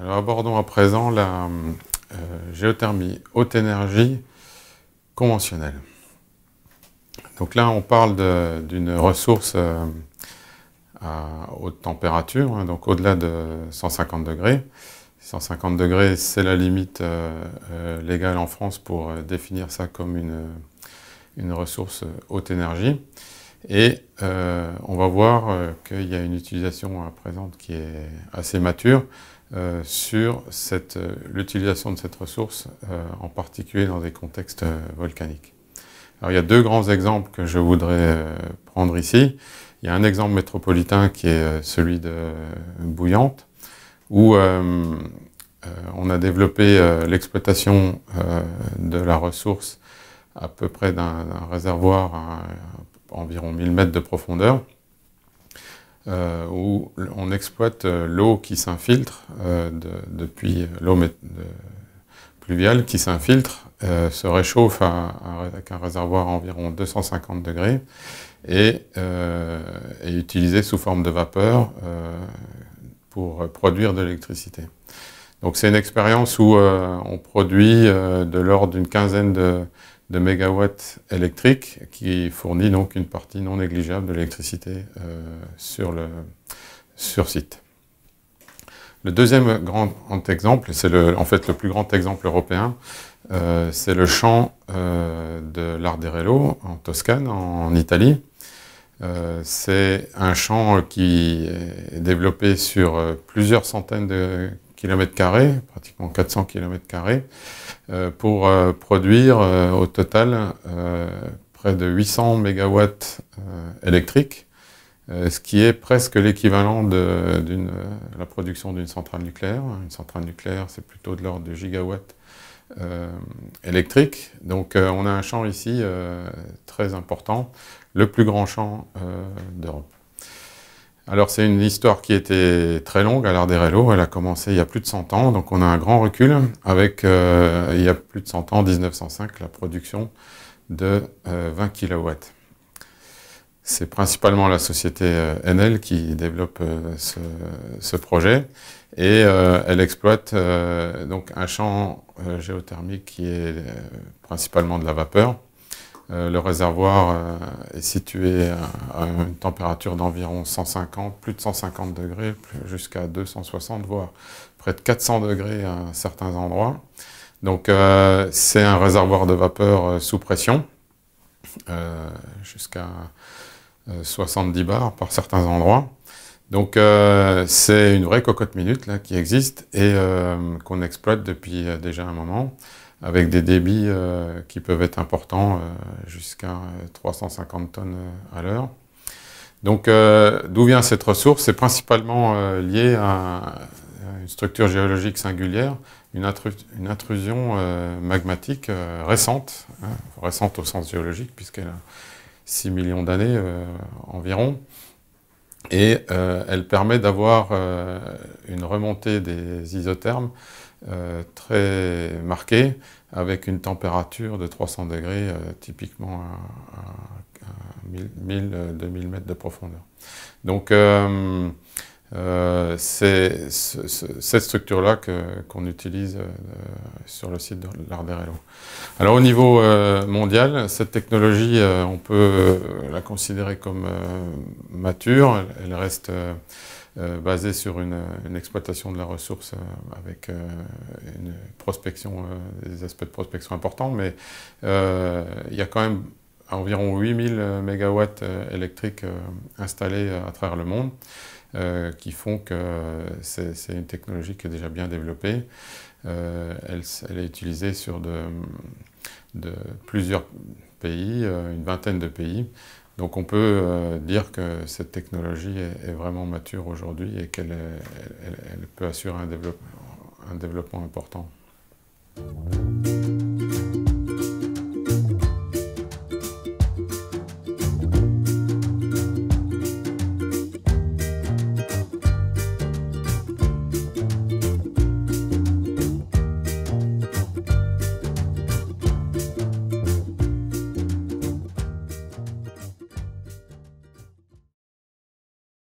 Alors abordons à présent la euh, géothermie haute énergie conventionnelle. Donc là, on parle d'une ressource euh, à haute température, hein, donc au-delà de 150 degrés. 150 degrés, c'est la limite euh, légale en France pour définir ça comme une, ressource haute énergie. Et on va voir qu'il y a une utilisation à présente qui est assez mature, euh, sur euh, l'utilisation de cette ressource, euh, en particulier dans des contextes volcaniques. Alors, il y a deux grands exemples que je voudrais prendre ici. Il y a un exemple métropolitain qui est celui de Bouillante, où on a développé l'exploitation de la ressource à peu près d'un réservoir à, environ 1000 mètres de profondeur, euh, où on exploite euh, l'eau qui s'infiltre euh, depuis l'eau pluviale qui s'infiltre se réchauffe avec un réservoir à environ 250 degrés et est utilisée sous forme de vapeur pour produire de l'électricité. Donc c'est une expérience où on produit de l'ordre d'une quinzaine de, de mégawatts électriques qui fournit donc une partie non négligeable de l'électricité euh, sur, le, sur site. Le deuxième grand exemple, c'est en fait le plus grand exemple européen, euh, c'est le champ euh, de l'Arderello en Toscane, en, Italie. c'est un champ qui est développé sur plusieurs centaines de km, pratiquement 400 km, carrés, euh, pour euh, produire euh, au total près de 800 MW électriques, ce qui est presque l'équivalent de, la production d'une centrale nucléaire. Une centrale nucléaire, c'est plutôt de l'ordre de gigawatts électriques. Donc on a un champ ici très important, le plus grand champ d'Europe. Alors c'est une histoire qui était très longue à l'art des rélo, Elle a commencé il y a plus de 100 ans, donc on a un grand recul avec euh, il y a plus de 100 ans, 1905, la production de 20 euh, kW. C'est principalement la société euh, Enel qui développe ce, ce, projet et elle exploite donc un champ géothermique qui est principalement de la vapeur euh, le réservoir euh, est situé euh, à, une température d'environ 150, plus de 150 degrés, jusqu'à 260, voire près de 400 degrés à certains endroits. Donc c'est un réservoir de vapeur sous pression, jusqu'à 70 bars par certains endroits. Donc c'est une vraie cocotte minute là, qui existe et qu'on exploite depuis déjà un moment avec des débits euh, qui peuvent être importants euh, jusqu'à 350 euh, tonnes à l'heure. Donc d'où vient cette ressource C'est principalement lié à une structure géologique singulière, une, intrusion magmatique récente, hein, récente au sens géologique puisqu'elle a 6 millions d'années environ, et euh, elle permet d'avoir euh, une remontée des isothermes euh, très marquée avec une température de 300 degrés typiquement à, 1000-2000 mètres de profondeur. Donc euh, c'est cette structure-là qu'on utilise euh, sur le site de l'Arderello. Alors au niveau euh, mondial, cette technologie, on peut la considérer comme mature. Elle, reste basée sur une, exploitation de la ressource avec une prospection, des aspects de prospection importants, mais il y a quand même environ 8000 MW électriques installés à travers le monde. Euh, qui font que euh, c'est une technologie qui est déjà bien développée. Euh, elle, est utilisée sur de, plusieurs pays, une vingtaine de pays. Donc on peut dire que cette technologie est, vraiment mature aujourd'hui et qu'elle peut assurer un développement important.